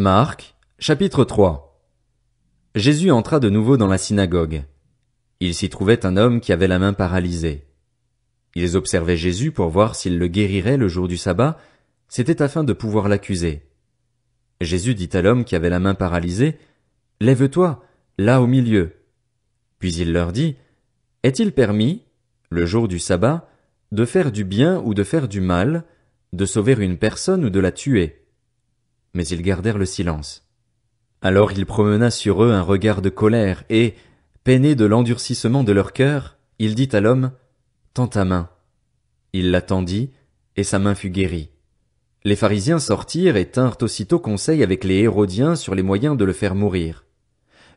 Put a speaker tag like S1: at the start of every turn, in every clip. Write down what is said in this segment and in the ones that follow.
S1: Marc, chapitre 3 Jésus entra de nouveau dans la synagogue. Il s'y trouvait un homme qui avait la main paralysée. Ils observaient Jésus pour voir s'il le guérirait le jour du sabbat, c'était afin de pouvoir l'accuser. Jésus dit à l'homme qui avait la main paralysée, Lève-toi, là au milieu. Puis il leur dit, Est-il permis, le jour du sabbat, de faire du bien ou de faire du mal, de sauver une personne ou de la tuer? mais ils gardèrent le silence. Alors il promena sur eux un regard de colère, et, peiné de l'endurcissement de leur cœur, il dit à l'homme, Tends ta main. Il la tendit, et sa main fut guérie. Les pharisiens sortirent et tinrent aussitôt conseil avec les Hérodiens sur les moyens de le faire mourir.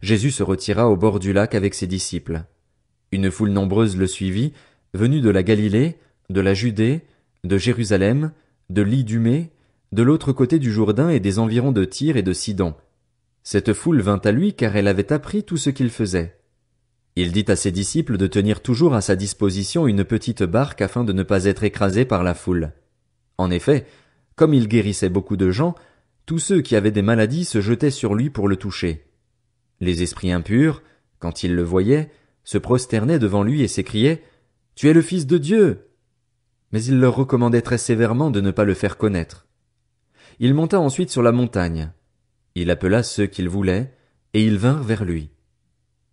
S1: Jésus se retira au bord du lac avec ses disciples. Une foule nombreuse le suivit, venue de la Galilée, de la Judée, de Jérusalem, de l'Idumée, de l'autre côté du Jourdain et des environs de Tyr et de Sidon. Cette foule vint à lui car elle avait appris tout ce qu'il faisait. Il dit à ses disciples de tenir toujours à sa disposition une petite barque afin de ne pas être écrasé par la foule. En effet, comme il guérissait beaucoup de gens, tous ceux qui avaient des maladies se jetaient sur lui pour le toucher. Les esprits impurs, quand ils le voyaient, se prosternaient devant lui et s'écriaient Tu es le Fils de Dieu. Mais il leur recommandait très sévèrement de ne pas le faire connaître. Il monta ensuite sur la montagne. Il appela ceux qu'il voulait, et ils vinrent vers lui.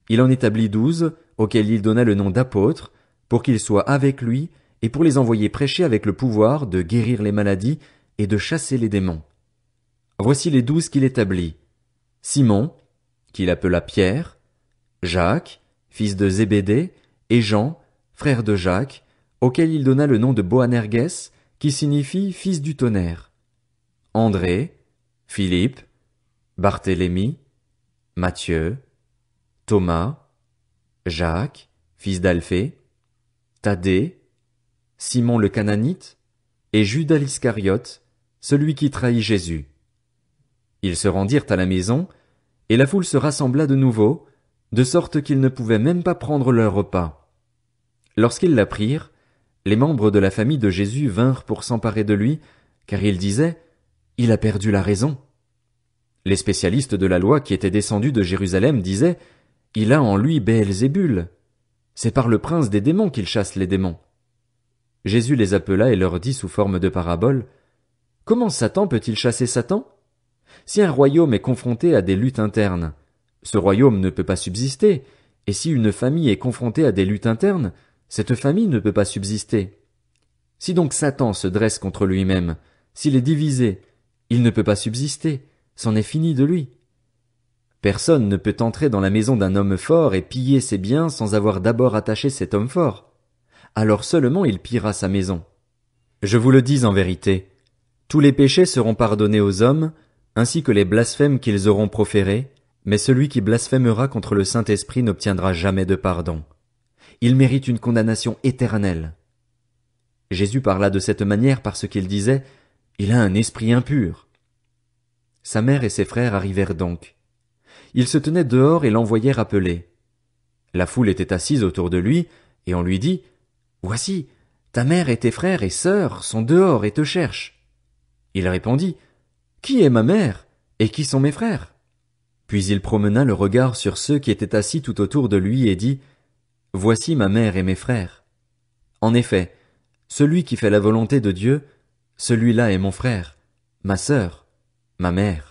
S1: Il en établit douze, auxquels il donna le nom d'apôtres, pour qu'ils soient avec lui et pour les envoyer prêcher avec le pouvoir de guérir les maladies et de chasser les démons. Voici les douze qu'il établit. Simon, qu'il appela Pierre, Jacques, fils de Zébédée, et Jean, frère de Jacques, auquel il donna le nom de Boanerges, qui signifie fils du tonnerre. André, Philippe, Barthélemy, Matthieu, Thomas, Jacques, fils d'Alphée, Thaddée, Simon le Cananite, et Judas l'Iscariote, celui qui trahit Jésus. Ils se rendirent à la maison, et la foule se rassembla de nouveau, de sorte qu'ils ne pouvaient même pas prendre leur repas. Lorsqu'ils la prirent, les membres de la famille de Jésus vinrent pour s'emparer de lui, car ils disaient, il a perdu la raison. Les spécialistes de la loi qui étaient descendus de Jérusalem disaient Il a en lui Béelzébul. C'est par le prince des démons qu'il chasse les démons. Jésus les appela et leur dit sous forme de parabole Comment Satan peut-il chasser Satan Si un royaume est confronté à des luttes internes, ce royaume ne peut pas subsister, et si une famille est confrontée à des luttes internes, cette famille ne peut pas subsister. Si donc Satan se dresse contre lui-même, s'il est divisé, il ne peut pas subsister, c'en est fini de lui. Personne ne peut entrer dans la maison d'un homme fort et piller ses biens sans avoir d'abord attaché cet homme fort. Alors seulement il pillera sa maison. Je vous le dis en vérité, tous les péchés seront pardonnés aux hommes, ainsi que les blasphèmes qu'ils auront proférés, mais celui qui blasphémera contre le Saint-Esprit n'obtiendra jamais de pardon. Il mérite une condamnation éternelle. Jésus parla de cette manière parce qu'il disait il a un esprit impur. Sa mère et ses frères arrivèrent donc. Ils se tenaient dehors et l'envoyèrent appeler. La foule était assise autour de lui, et on lui dit, Voici, ta mère et tes frères et sœurs sont dehors et te cherchent. Il répondit, Qui est ma mère, et qui sont mes frères? Puis il promena le regard sur ceux qui étaient assis tout autour de lui et dit, Voici ma mère et mes frères. En effet, celui qui fait la volonté de Dieu, celui-là est mon frère, ma sœur, ma mère.